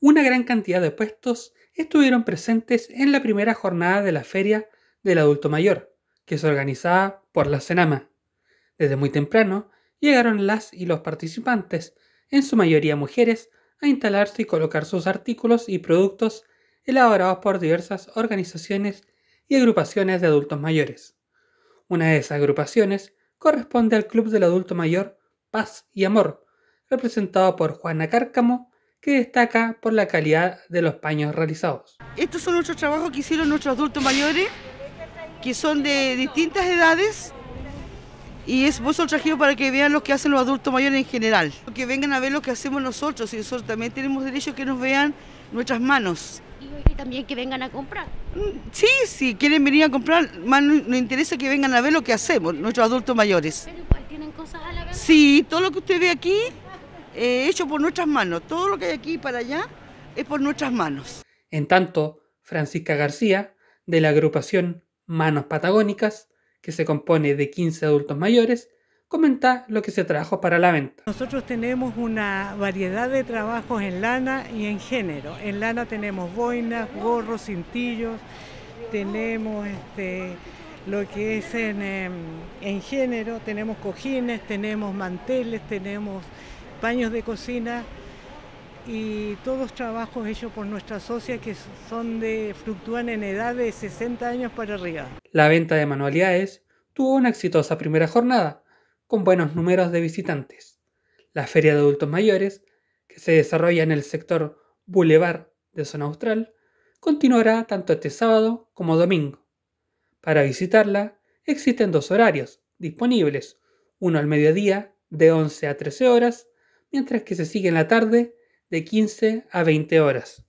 una gran cantidad de puestos estuvieron presentes en la primera jornada de la Feria del Adulto Mayor, que es organizada por la CENAMA. Desde muy temprano llegaron las y los participantes, en su mayoría mujeres, a instalarse y colocar sus artículos y productos elaborados por diversas organizaciones y agrupaciones de adultos mayores. Una de esas agrupaciones corresponde al Club del Adulto Mayor Paz y Amor, representado por Juana Cárcamo que destaca por la calidad de los paños realizados. Estos son nuestros trabajos que hicieron nuestros adultos mayores, que son de distintas edades, y es, vos trajido para que vean lo que hacen los adultos mayores en general, que vengan a ver lo que hacemos nosotros, y nosotros también tenemos derecho a que nos vean nuestras manos. Y también que vengan a comprar. Sí, si quieren venir a comprar, más nos interesa que vengan a ver lo que hacemos, nuestros adultos mayores. Pero tienen cosas a la venta. Sí, todo lo que usted ve aquí eh, hecho por nuestras manos. Todo lo que hay aquí para allá es por nuestras manos. En tanto, Francisca García, de la agrupación Manos Patagónicas, que se compone de 15 adultos mayores, comenta lo que se trabajó para la venta. Nosotros tenemos una variedad de trabajos en lana y en género. En lana tenemos boinas, gorros, cintillos, tenemos este, lo que es en, em, en género, tenemos cojines, tenemos manteles, tenemos paños de cocina y todos trabajos hechos por nuestras socias que son de fluctúan en edad de 60 años para arriba. La venta de manualidades tuvo una exitosa primera jornada con buenos números de visitantes. La feria de adultos mayores, que se desarrolla en el sector Boulevard de Zona Austral, continuará tanto este sábado como domingo. Para visitarla existen dos horarios disponibles, uno al mediodía de 11 a 13 horas mientras que se sigue en la tarde de 15 a 20 horas.